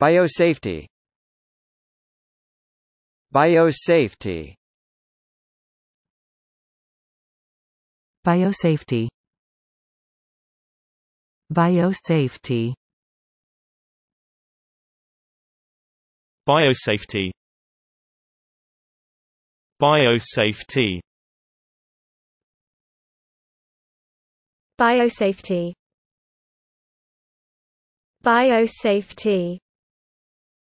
Biosafety Biosafety Biosafety Biosafety Biosafety Biosafety Biosafety Biosafety